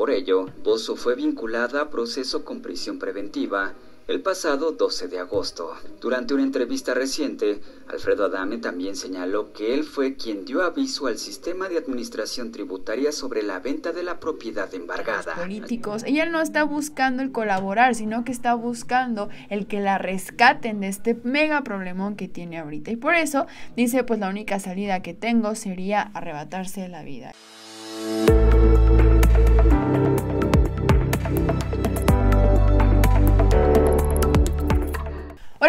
Por ello, Bozo fue vinculada a proceso con prisión preventiva el pasado 12 de agosto. Durante una entrevista reciente, Alfredo Adame también señaló que él fue quien dio aviso al sistema de administración tributaria sobre la venta de la propiedad embargada. Y políticos, ella no está buscando el colaborar, sino que está buscando el que la rescaten de este mega problemón que tiene ahorita. Y por eso dice, pues la única salida que tengo sería arrebatarse la vida.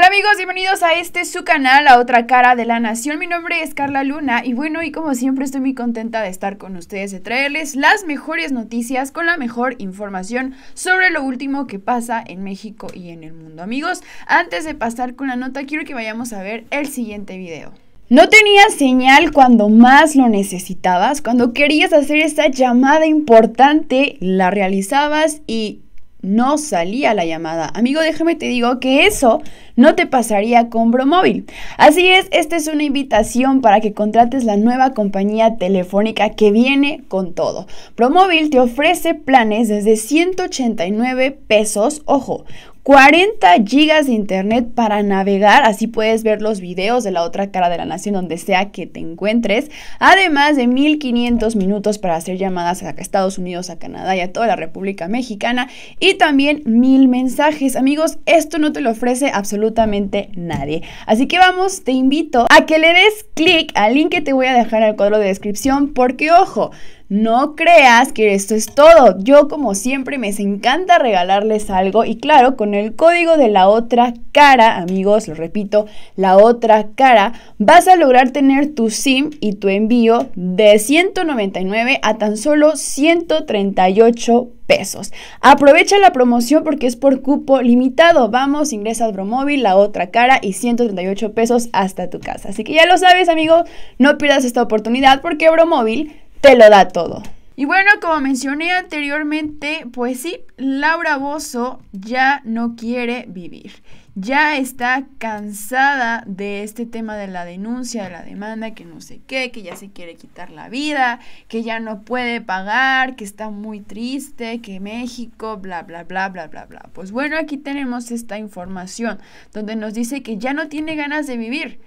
Hola amigos, bienvenidos a este su canal, a otra cara de la nación. Mi nombre es Carla Luna y bueno, y como siempre estoy muy contenta de estar con ustedes, de traerles las mejores noticias con la mejor información sobre lo último que pasa en México y en el mundo. Amigos, antes de pasar con la nota, quiero que vayamos a ver el siguiente video. No tenías señal cuando más lo necesitabas, cuando querías hacer esta llamada importante, la realizabas y no salía la llamada. Amigo, déjame te digo que eso no te pasaría con Bromóvil. Así es, esta es una invitación para que contrates la nueva compañía telefónica que viene con todo. Bromóvil te ofrece planes desde 189 pesos, ojo, 40 gigas de internet para navegar, así puedes ver los videos de la otra cara de la nación donde sea que te encuentres, además de 1500 minutos para hacer llamadas a Estados Unidos, a Canadá y a toda la República Mexicana y también 1000 mensajes. Amigos, esto no te lo ofrece absolutamente nadie. Así que vamos, te invito a que le des clic al link que te voy a dejar en el cuadro de descripción porque ojo, no creas que esto es todo. Yo como siempre me encanta regalarles algo y claro, con el código de la otra cara, amigos, lo repito, la otra cara, vas a lograr tener tu SIM y tu envío de 199 a tan solo 138 pesos. Aprovecha la promoción porque es por cupo limitado. Vamos, ingresa al Bromóvil, la otra cara y 138 pesos hasta tu casa. Así que ya lo sabes, amigos, no pierdas esta oportunidad porque Bromóvil te lo da todo. Y bueno, como mencioné anteriormente, pues sí, Laura Bozo ya no quiere vivir. Ya está cansada de este tema de la denuncia, de la demanda, que no sé qué, que ya se quiere quitar la vida, que ya no puede pagar, que está muy triste, que México, bla, bla, bla, bla, bla, bla. Pues bueno, aquí tenemos esta información donde nos dice que ya no tiene ganas de vivir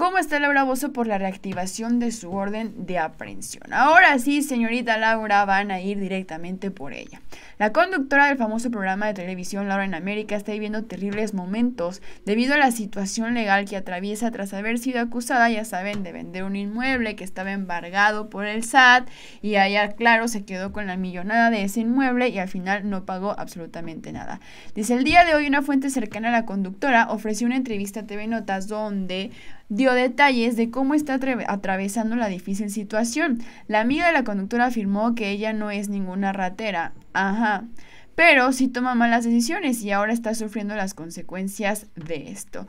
cómo está Laura Bozo por la reactivación de su orden de aprehensión. Ahora sí, señorita Laura, van a ir directamente por ella. La conductora del famoso programa de televisión Laura en América está viviendo terribles momentos debido a la situación legal que atraviesa tras haber sido acusada, ya saben, de vender un inmueble que estaba embargado por el SAT y allá, claro, se quedó con la millonada de ese inmueble y al final no pagó absolutamente nada. Desde el día de hoy una fuente cercana a la conductora ofreció una entrevista a TV Notas donde dio detalles de cómo está atravesando la difícil situación. La amiga de la conductora afirmó que ella no es ninguna ratera. Ajá. Pero sí toma malas decisiones y ahora está sufriendo las consecuencias de esto.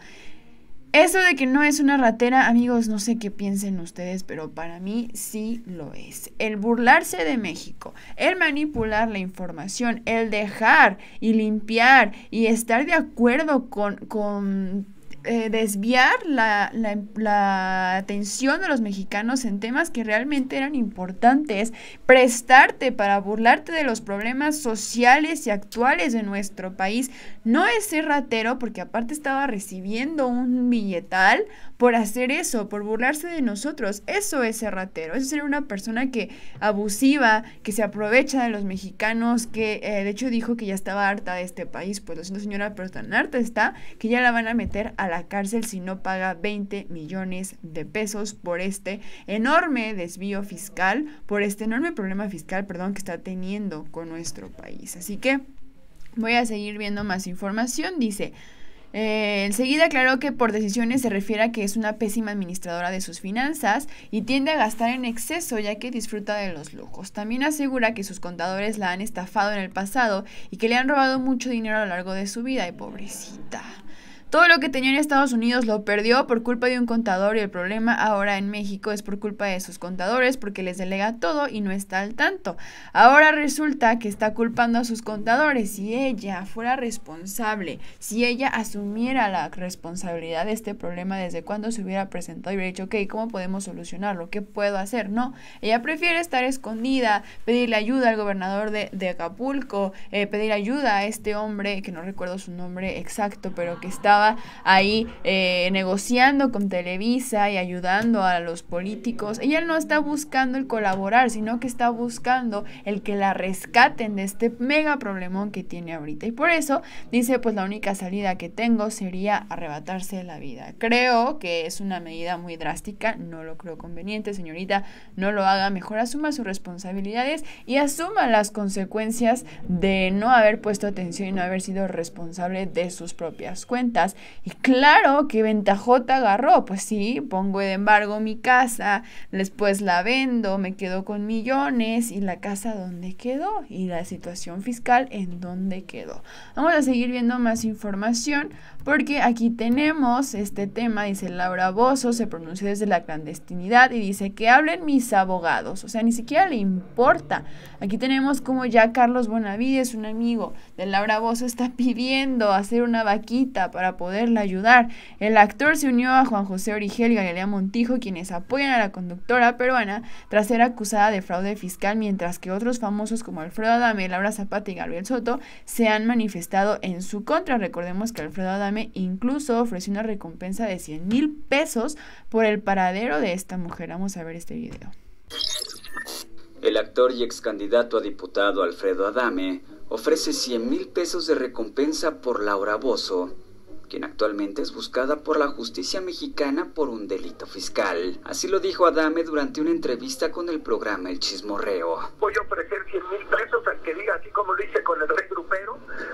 Eso de que no es una ratera, amigos, no sé qué piensen ustedes, pero para mí sí lo es. El burlarse de México, el manipular la información, el dejar y limpiar y estar de acuerdo con, con eh, desviar la, atención de los mexicanos en temas que realmente eran importantes, prestarte para burlarte de los problemas sociales y actuales de nuestro país, no es ser ratero porque aparte estaba recibiendo un billetal por hacer eso, por burlarse de nosotros, eso es ser ratero, eso es ser una persona que abusiva, que se aprovecha de los mexicanos, que eh, de hecho dijo que ya estaba harta de este país, pues lo siento señora, pero tan harta está que ya la van a meter a la cárcel si no paga 20 millones de pesos por este enorme desvío fiscal, por este enorme problema fiscal, perdón, que está teniendo con nuestro país. Así que voy a seguir viendo más información, dice. Eh, enseguida aclaró que por decisiones se refiere a que es una pésima administradora de sus finanzas y tiende a gastar en exceso ya que disfruta de los lujos. También asegura que sus contadores la han estafado en el pasado y que le han robado mucho dinero a lo largo de su vida y pobrecita. Todo lo que tenía en Estados Unidos lo perdió por culpa de un contador y el problema ahora en México es por culpa de sus contadores porque les delega todo y no está al tanto. Ahora resulta que está culpando a sus contadores. Si ella fuera responsable, si ella asumiera la responsabilidad de este problema desde cuando se hubiera presentado y hubiera dicho, ok, ¿cómo podemos solucionarlo? ¿Qué puedo hacer? No, ella prefiere estar escondida, pedirle ayuda al gobernador de, Acapulco, eh, pedir ayuda a este hombre, que no recuerdo su nombre exacto, pero que está ahí eh, negociando con Televisa y ayudando a los políticos. Ella no está buscando el colaborar, sino que está buscando el que la rescaten de este mega problemón que tiene ahorita. Y por eso dice, pues la única salida que tengo sería arrebatarse la vida. Creo que es una medida muy drástica, no lo creo conveniente, señorita, no lo haga, mejor asuma sus responsabilidades y asuma las consecuencias de no haber puesto atención y no haber sido responsable de sus propias cuentas y claro que ventajota agarró, pues sí, pongo de embargo mi casa, después la vendo, me quedo con millones y la casa dónde quedó y la situación fiscal en dónde quedó. Vamos a seguir viendo más información porque aquí tenemos este tema, dice Laura Bozo, se pronuncia desde la clandestinidad y dice que hablen mis abogados, o sea, ni siquiera le importa. Aquí tenemos como ya Carlos Bonavides, un amigo de Laura Bozo, está pidiendo hacer una vaquita para poderla ayudar. El actor se unió a Juan José Origel y Galilea Montijo, quienes apoyan a la conductora peruana tras ser acusada de fraude fiscal, mientras que otros famosos como Alfredo Adame, Laura Zapata y Gabriel Soto se han manifestado en su contra. Recordemos que Alfredo Adame incluso ofreció una recompensa de 100 mil pesos por el paradero de esta mujer. Vamos a ver este video. El actor y ex candidato a diputado Alfredo Adame ofrece 100 mil pesos de recompensa por Laura Bozo, quien actualmente es buscada por la justicia mexicana por un delito fiscal. Así lo dijo Adame durante una entrevista con el programa El Chismorreo. Voy a ofrecer 100 mil pesos al que diga, así como lo hice con el rey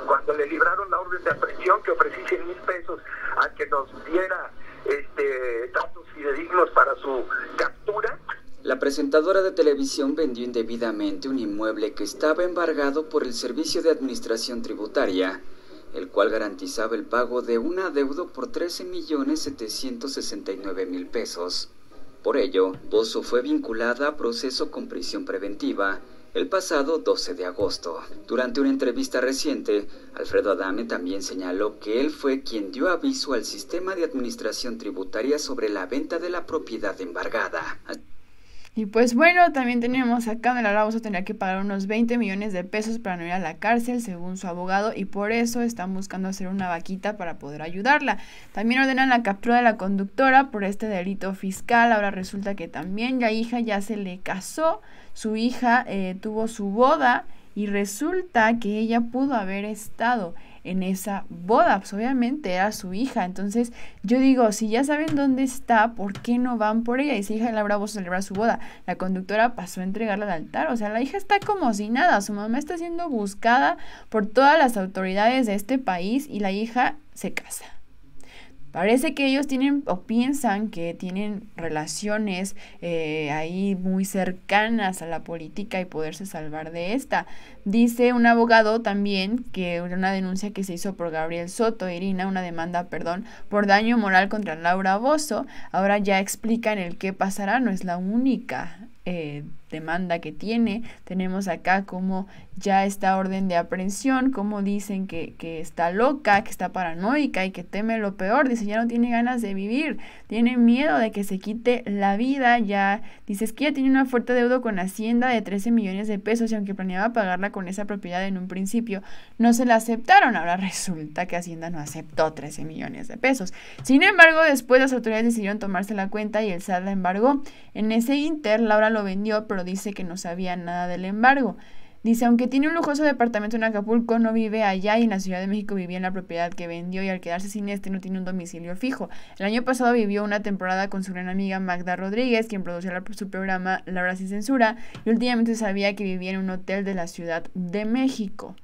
cuando le libraron la orden de aprehensión, que ofrecí 100 mil pesos al que nos diera este, datos fidedignos para su captura. La presentadora de televisión vendió indebidamente un inmueble que estaba embargado por el Servicio de Administración Tributaria el cual garantizaba el pago de un adeudo por 13.769.000 pesos. Por ello, Bozo fue vinculada a proceso con prisión preventiva el pasado 12 de agosto. Durante una entrevista reciente, Alfredo Adame también señaló que él fue quien dio aviso al sistema de administración tributaria sobre la venta de la propiedad embargada. Y pues bueno, también tenemos a vamos a tener que pagar unos 20 millones de pesos para no ir a la cárcel, según su abogado, y por eso están buscando hacer una vaquita para poder ayudarla. También ordenan la captura de la conductora por este delito fiscal. Ahora resulta que también la hija ya se le casó, su hija eh, tuvo su boda y resulta que ella pudo haber estado en esa boda, pues, obviamente era su hija. Entonces yo digo, si ya saben dónde está, ¿por qué no van por ella? Y si hija de la bravo celebra su boda, la conductora pasó a entregarla al altar. O sea, la hija está como si nada, su mamá está siendo buscada por todas las autoridades de este país y la hija se casa. Parece que ellos tienen o piensan que tienen relaciones eh, ahí muy cercanas a la política y poderse salvar de esta. Dice un abogado también que una denuncia que se hizo por Gabriel Soto, Irina, una demanda, perdón, por daño moral contra Laura Bozo, ahora ya explican el qué pasará, no es la única. Eh, demanda que tiene. Tenemos acá como ya está orden de aprehensión, como dicen que, que, está loca, que está paranoica y que teme lo peor. Dice, ya no tiene ganas de vivir, tiene miedo de que se quite la vida. Ya es que ya tiene una fuerte deuda con Hacienda de 13 millones de pesos y aunque planeaba pagarla con esa propiedad en un principio, no se la aceptaron. Ahora resulta que Hacienda no aceptó 13 millones de pesos. Sin embargo, después las autoridades decidieron tomarse la cuenta y el SAT la embargó. En ese inter, Laura lo vendió, pero dice que no sabía nada del embargo. Dice, aunque tiene un lujoso departamento en Acapulco, no vive allá y en la Ciudad de México vivía en la propiedad que vendió y al quedarse sin este no tiene un domicilio fijo. El año pasado vivió una temporada con su gran amiga Magda Rodríguez, quien producía su programa La Hora Sin Censura, y últimamente sabía que vivía en un hotel de la Ciudad de México.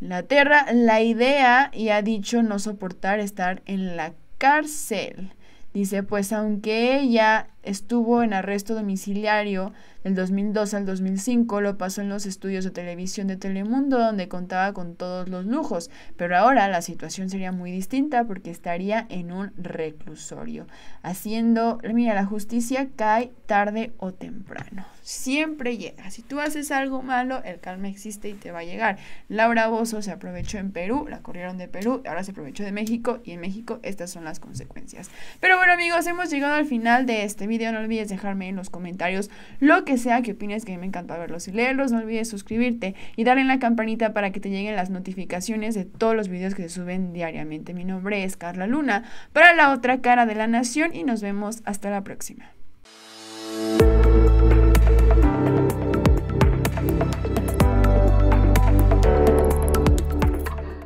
La Terra, la idea y ha dicho no soportar estar en la cárcel. Dice, pues aunque ella Estuvo en arresto domiciliario del 2002 al 2005, lo pasó en los estudios de televisión de Telemundo donde contaba con todos los lujos, pero ahora la situación sería muy distinta porque estaría en un reclusorio, haciendo, mira, la justicia cae tarde o temprano, siempre llega, si tú haces algo malo, el calma existe y te va a llegar. Laura Bozo se aprovechó en Perú, la corrieron de Perú, ahora se aprovechó de México y en México estas son las consecuencias. Pero bueno amigos, hemos llegado al final de este video. No olvides dejarme en los comentarios lo que sea que opines, que me encanta verlos y leerlos. No olvides suscribirte y darle en la campanita para que te lleguen las notificaciones de todos los videos que se suben diariamente. Mi nombre es Carla Luna para la otra cara de la nación y nos vemos hasta la próxima.